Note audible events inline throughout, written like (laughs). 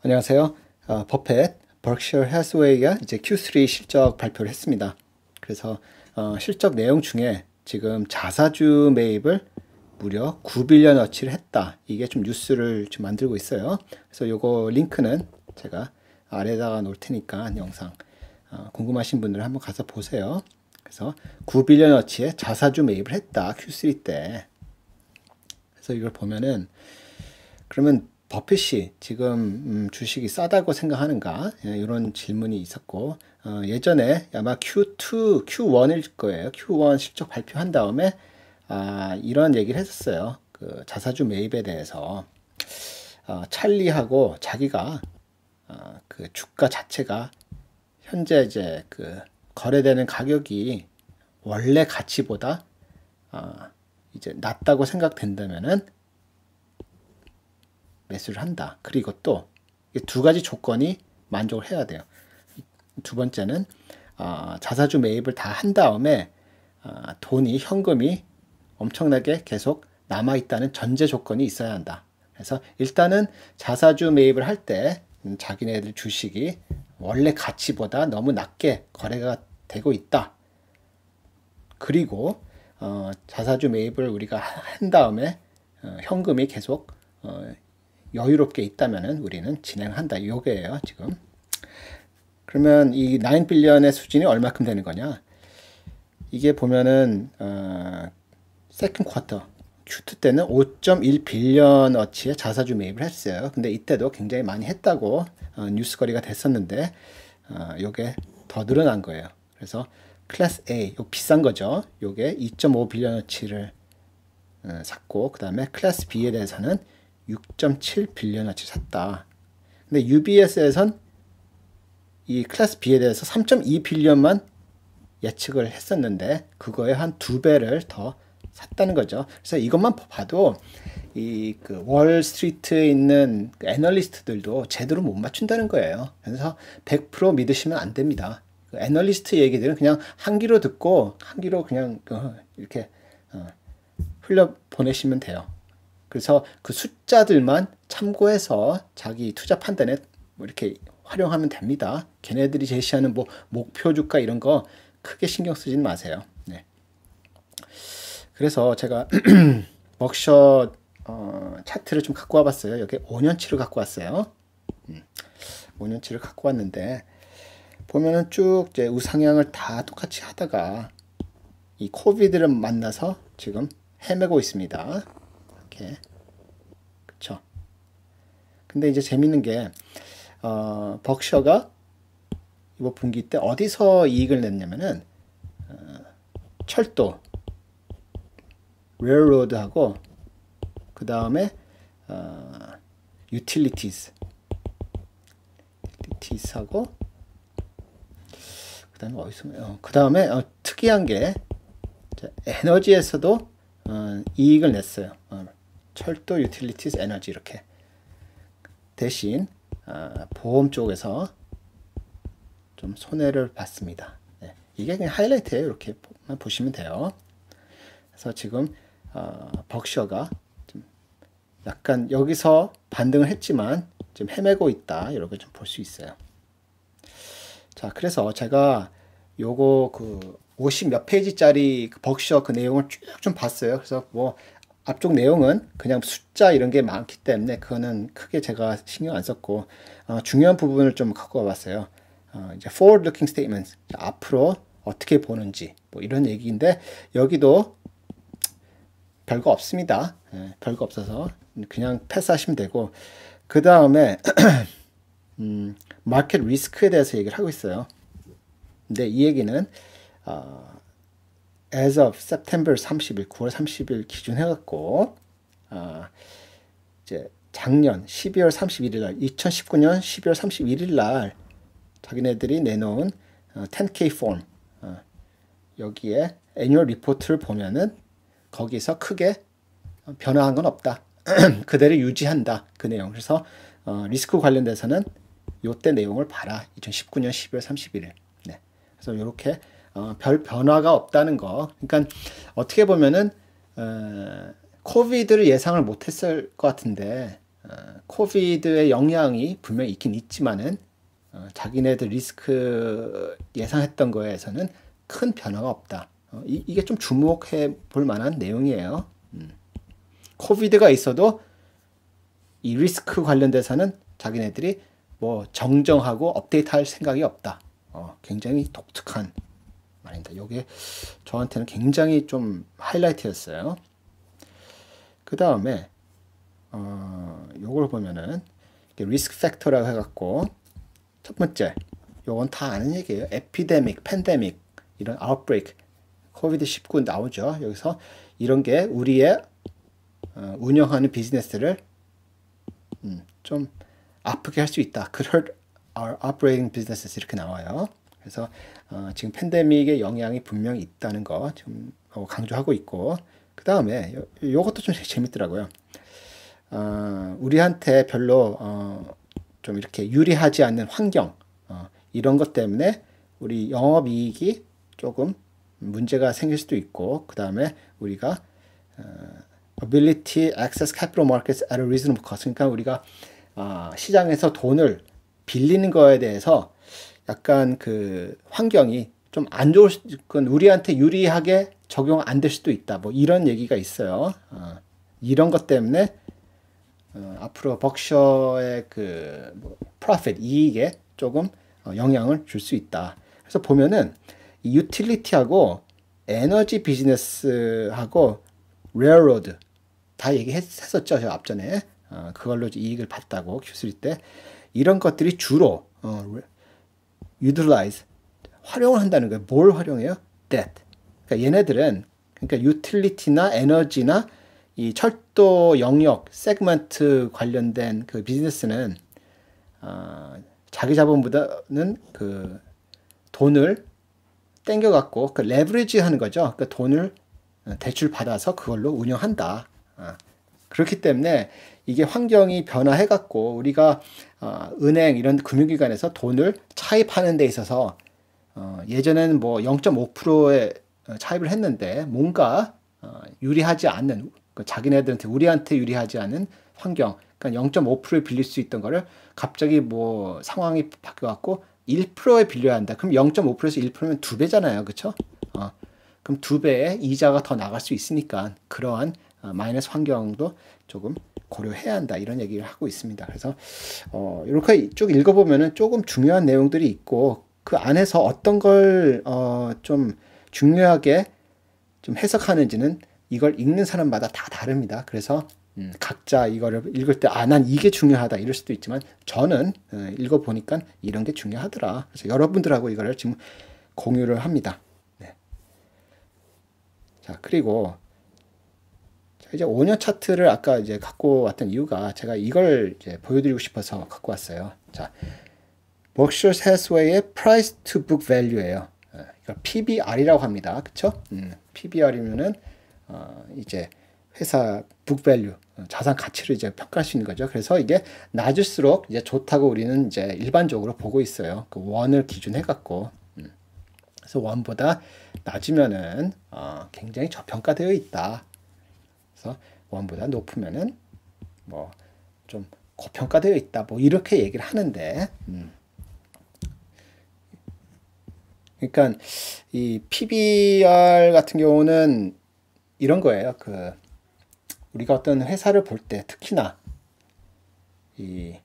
안녕하세요. 어, 버펫, 버크셔 해스웨이가 이제 Q3 실적 발표를 했습니다. 그래서 어, 실적 내용 중에 지금 자사주 매입을 무려 9빌리언어치를 했다. 이게 좀 뉴스를 좀 만들고 있어요. 그래서 요거 링크는 제가 아래다가 놓을 테니까 영상 어, 궁금하신 분들 한번 가서 보세요. 그래서 9빌리언어치의 자사주 매입을 했다. Q3 때. 그래서 이걸 보면은 그러면 버핏이 지금 음, 주식이 싸다고 생각하는가 이런 예, 질문이 있었고 어, 예전에 아마 Q2, Q1일 거예요. Q1 실적 발표한 다음에 아, 이런 얘기를 했었어요. 그 자사주 매입에 대해서 어, 찰리하고 자기가 어, 그 주가 자체가 현재 이제 그 거래되는 가격이 원래 가치보다 어, 이제 낮다고 생각된다면은 매수를 한다. 그리고 또 두 가지 조건이 만족을 해야 돼요. 두 번째는 어, 자사주 매입을 다 한 다음에 어, 돈이 현금이 엄청나게 계속 남아 있다는 전제 조건이 있어야 한다. 그래서 일단은 자사주 매입을 할 때 자기네들 주식이 원래 가치보다 너무 낮게 거래가 되고 있다. 그리고 어, 자사주 매입을 우리가 한 다음에 어, 현금이 계속 어, 여유롭게 있다면은 우리는 진행한다. 요게예요, 지금. 그러면 이 9빌리언의 수준이 얼마큼 되는 거냐? 이게 보면은 어, 세컨 쿼터 큐트 때는 5.1 빌리언 어치의 자사주 매입을 했어요. 근데 이때도 굉장히 많이 했다고 어, 뉴스거리가 됐었는데 어, 요게 더 늘어난 거예요. 그래서 클래스 A, 요 비싼 거죠. 요게 2.5 빌리언 어치를 어, 샀고 그다음에 클래스 B에 대해서는 6.7 빌리언어치 샀다. 근데 UBS에선 이 클래스 B에 대해서 3.2 빌리언만 예측을 했었는데 그거에 한 두 배를 더 샀다는 거죠. 그래서 이것만 봐도 이그 월스트리트에 있는 그 애널리스트들도 제대로 못 맞춘다는 거예요. 그래서 100% 믿으시면 안 됩니다. 그 애널리스트 얘기들은 그냥 한 귀로 듣고 한 귀로 그냥 그 이렇게 어, 흘려 보내시면 돼요. 그래서 그 숫자들만 참고해서 자기 투자 판단에 뭐 이렇게 활용하면 됩니다. 걔네들이 제시하는 뭐 목표 주가 이런 거 크게 신경 쓰진 마세요. 네. 그래서 제가 먹셔 (clears throat) 어, 차트를 좀 갖고 와봤어요. 여기 5년치를 갖고 왔어요. 5년치를 음. 갖고 왔는데 보면은 쭉 이제 우상향을 다 똑같이 하다가 이 코비드를 만나서 지금 헤매고 있습니다. 이렇게 예. 그쵸 근데 이제 재밌는 게 어, 벅셔가 이번 분기 때 어디서 이익을 냈냐면은 어, 철도 r a i l 하고그 다음에 어, utilities u 하고그 다음에 어디서 어, 그 다음에 어, 특이한 게 에너지에서도 어, 이익을 냈어요. 어, 철도 유틸리티스 에너지 이렇게 대신 아, 보험 쪽에서 좀 손해를 봤습니다. 네. 이게 그냥 하이라이트예요. 이렇게 보시면 돼요. 그래서 지금 어, 아, 셔가 약간 여기서 반등을 했지만 지금 헤매고 있다 이렇게 좀 볼 수 있어요. 자 그래서 제가 요거 그50 몇 페이지짜리 그 벅셔 그 내용을 쭉 좀 봤어요. 그래서 뭐 앞쪽 내용은 그냥 숫자 이런 게 많기 때문에 그거는 크게 제가 신경 안 썼고 어, 중요한 부분을 좀 갖고 와봤어요. 어, 이제 forward looking statements 앞으로 어떻게 보는지 뭐 이런 얘기인데 여기도 별거 없습니다. 예, 별거 없어서 그냥 패스하시면 되고 그 다음에 (clears throat) 음, 마켓 리스크에 대해서 얘기를 하고 있어요. 근데 이 얘기는 어, as of September 30일, 9월 30일 기준 해갖고 아, 이제 작년 12월 31일 날, 2019년 12월 31일 날 자기네들이 내놓은 10K 어, 폼 어, 여기에 애니얼 리포트를 보면은 거기서 크게 변화한 건 없다. (clears throat) 그대로 유지한다. 그 내용. 그래서 어, 리스크 관련돼서는 요때 내용을 봐라. 2019년 12월 31일. 네. 그래서 이렇게 어, 별 변화가 없다는 거. 그러니까 어떻게 보면은 어, 코비드를 예상을 못했을 것 같은데 어, 코비드의 영향이 분명히 있긴 있지만은 어, 자기네들 리스크 예상했던 거에서는 큰 변화가 없다. 어, 이, 게좀 주목해 볼 만한 내용이에요. 음. 코비드가 있어도 이 리스크 관련돼서는 자기네들이 뭐 정정하고 업데이트할 생각이 없다. 어, 굉장히 독특한 아닙니다. 이게 저한테는 굉장히 좀 하이라이트였어요. 그 다음에 어, 요걸 보면은 리스크 팩터라고 해갖고 첫 번째 요건 다 아는 얘기예요. 에피데믹, 팬데믹 이런 아웃브레이크 코비드 19 나오죠. 여기서 이런 게 우리의 어, 운영하는 비즈니스를 음, 좀 아프게 할 수 있다. 그럴 our operating businesses 이렇게 나와요. 그래서 어, 지금 팬데믹의 영향이 분명히 있다는 거 지금 뭐 강조하고 있고 그 다음에 요것도 좀 (laughs) 재밌더라고요. 어, 우리한테 별로 어, 좀 이렇게 유리하지 않는 환경 어, 이런 것 때문에 우리 영업 이익이 조금 문제가 생길 수도 있고 그 다음에 우리가 어, ability access capital markets at a reasonable cost 그러니까 우리가 어, 시장에서 돈을 빌리는 거에 대해서 약간 그 환경이 좀 안 좋을 수, 우리한테 유리하게 적용 안 될 수도 있다. 뭐 이런 얘기가 있어요. 어, 이런 것 때문에 어, 앞으로 버셔의그 뭐, 프 r o 이익에 조금 어, 영향을 줄 수 있다. 그래서 보면은 이 유틸리티하고 에너지 비즈니스하고 레어로드 다 얘기했었죠 저 앞전에 어, 그걸로 이익을 봤다고 큐3 때 이런 것들이 주로 어, utilize 활용을 한다는 거예요. 뭘 활용해요? that. 그러니까 얘네들은 그러니까 utility나 에너지나 이 철도 영역 세그먼트 관련된 그 비즈니스는 어, 자기 자본보다는 그 돈을 땡겨 갖고 그 레버리지 하는 거죠. 그 돈을 어, 대출 받아서 그걸로 운영한다. 어. 그렇기 때문에 이게 환경이 변화해갖고 우리가 어, 은행 이런 금융기관에서 돈을 차입하는 데 있어서 어, 예전에는 뭐 0.5%의 어, 차입을 했는데 뭔가 어, 유리하지 않는 그 자기네들한테 우리한테 유리하지 않은 환경 그러니까 0.5%에 빌릴 수 있던 거를 갑자기 뭐 상황이 바뀌어갖고 1%에 빌려야 한다. 그럼 0.5%에서 1%면 두 배잖아요, 그렇죠? 어, 그럼 두 배의 이자가 더 나갈 수 있으니까 그러한 어, 마이너스 환경도 조금 고려해야 한다 이런 얘기를 하고 있습니다. 그래서 어, 이렇게 쭉읽어보면 조금 중요한 내용들이 있고 그 안에서 어떤 걸좀 어, 중요하게 좀 해석하는지는 이걸 읽는 사람마다 다 다릅니다. 그래서 음, 각자 이거를 읽을 때 아 난 이게 중요하다 이럴 수도 있지만 저는 어, 읽어보니까 이런 게 중요하더라. 그래서 여러분들하고 이거를 지금 공유를 합니다. 네. 자 그리고 이제 5년 차트를 아까 이제 갖고 왔던 이유가 제가 이걸 이제 보여드리고 싶어서 갖고 왔어요. 자, Berkshire h a t h w a y 의 Price to Book Value예요. 예, 이걸 PBR이라고 합니다. 그렇죠? 음, PBR이면은 어, 이제 회사 book value 어, 자산 가치를 이제 평가할 수 있는 거죠. 그래서 이게 낮을수록 이제 좋다고 우리는 이제 일반적으로 보고 있어요. 그 원을 기준해 갖고 음, 그래서 원보다 낮으면은 어, 굉장히 저평가되어 있다. 그래서 원보다 높으면은 뭐 좀 고평가되어 있다. 뭐 이렇게 얘기를 하는데 음. 그러니까 이 PBR 같은 경우는 이런 거예요. 그 우리가 어떤 회사를 볼 때 특히나 이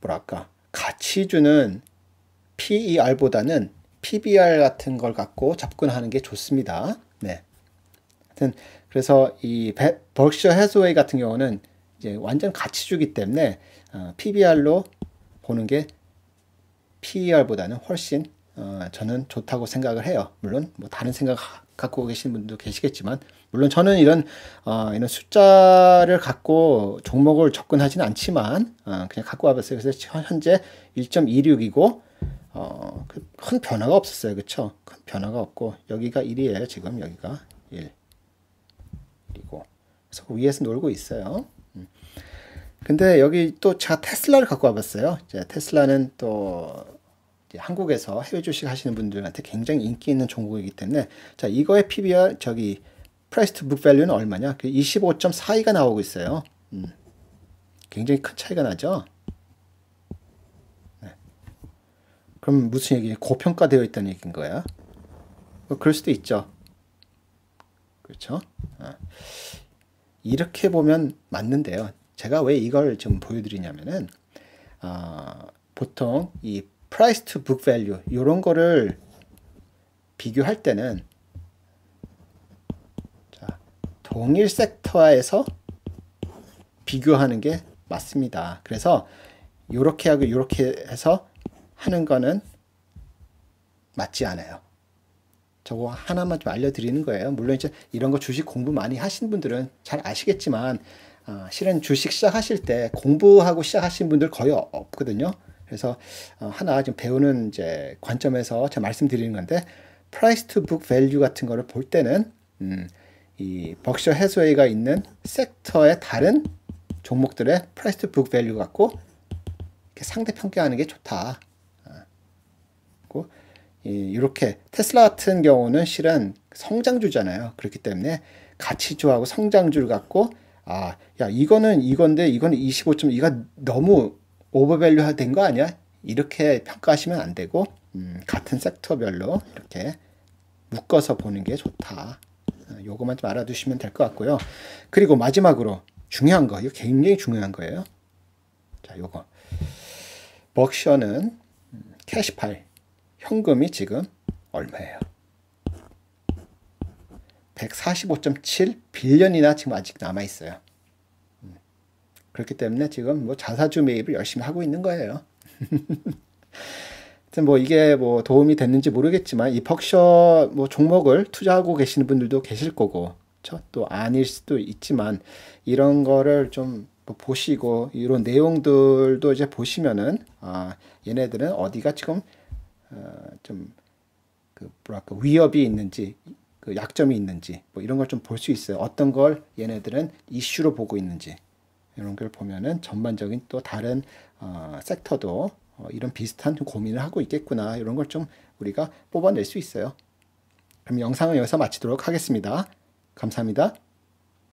뭐랄까 가치주는 PER보다는 PBR 같은 걸 갖고 접근하는 게 좋습니다. 네. 하여튼 그래서 이벌크셔 해소웨이 같은 경우는 이제 완전 가치 주기 때문에 어, PBR로 보는 게 PER보다는 훨씬 어, 저는 좋다고 생각을 해요. 물론 뭐 다른 생각 갖고 계신 분도 계시겠지만 물론 저는 이런 어, 이런 숫자를 갖고 종목을 접근하지는 않지만 어, 그냥 갖고 와봤어요. 그래서 현재 1.26이고 어, 그 큰 변화가 없었어요. 그쵸? 큰 변화가 없고 여기가 1이에요. 지금 여기가 1. 그리고 그래서 그 위에서 놀고 있어요. 음. 근데 여기 또 제가 테슬라를 갖고 와봤어요. 테슬라는 또 한국에서 해외 주식 하시는 분들한테 굉장히 인기 있는 종목이기 때문에 자 이거의 PBR 저기 프라이스 투 북 밸류는 얼마냐? 25.42가 나오고 있어요. 음. 굉장히 큰 차이가 나죠. 네. 그럼 무슨 얘기? 고평가되어 있다는 얘기인 거야. 뭐 그럴 수도 있죠. 그렇죠? 어. 이렇게 보면 맞는데요. 제가 왜 이걸 좀 보여드리냐면은 어, 보통 이 price to book value 이런 거를 비교할 때는 자, 동일 섹터에서 비교하는 게 맞습니다. 그래서 이렇게 하고 이렇게 해서 하는 거는 맞지 않아요. 저거 하나만 좀 알려드리는 거예요. 물론 이제 이런 거 주식 공부 많이 하신 분들은 잘 아시겠지만 어, 실은 주식 시작하실 때 공부하고 시작하신 분들 거의 없거든요. 그래서 어, 하나 좀 배우는 이제 관점에서 제가 말씀드리는 건데 price to book value 같은 거를 볼 때는 음, 이벅셔 해소웨이가 있는 섹터의 다른 종목들의 price to book value 갖고 상대 평가하는 게 좋다. 어, 이렇게 테슬라 같은 경우는 실은 성장주잖아요. 그렇기 때문에 가치주하고 성장주를 갖고 아, 야, 이거는 이건데 이건 25.2가 너무 오버밸류 된 거 아니야? 이렇게 평가하시면 안 되고 음, 같은 섹터별로 이렇게 묶어서 보는 게 좋다. 어, 요거만 좀 알아두시면 될 것 같고요. 그리고 마지막으로 중요한 거, 이거 굉장히 중요한 거예요. 자, 요거. 버크셔는 음, 캐시팔 현금이 지금 얼마예요? 145.7 빌년이나 지금 아직 남아 있어요. 음. 그렇기 때문에 지금 뭐 자사주 매입을 열심히 하고 있는 거예요. (laughs) 하여튼 뭐 이게 뭐 도움이 됐는지 모르겠지만 이 벅셔 뭐 종목을 투자하고 계시는 분들도 계실 거고 저또 아닐 수도 있지만 이런 거를 좀뭐 보시고 이런 내용들도 이제 보시면은 아 얘네들은 어디가 지금 어, 좀그 뭐랄까 위협이 있는지 그 약점이 있는지 뭐 이런 걸 좀 볼 수 있어요. 어떤 걸 얘네들은 이슈로 보고 있는지 이런 걸 보면은 전반적인 또 다른 어, 섹터도 어, 이런 비슷한 고민을 하고 있겠구나 이런 걸 좀 우리가 뽑아낼 수 있어요. 그럼 영상은 여기서 마치도록 하겠습니다. 감사합니다.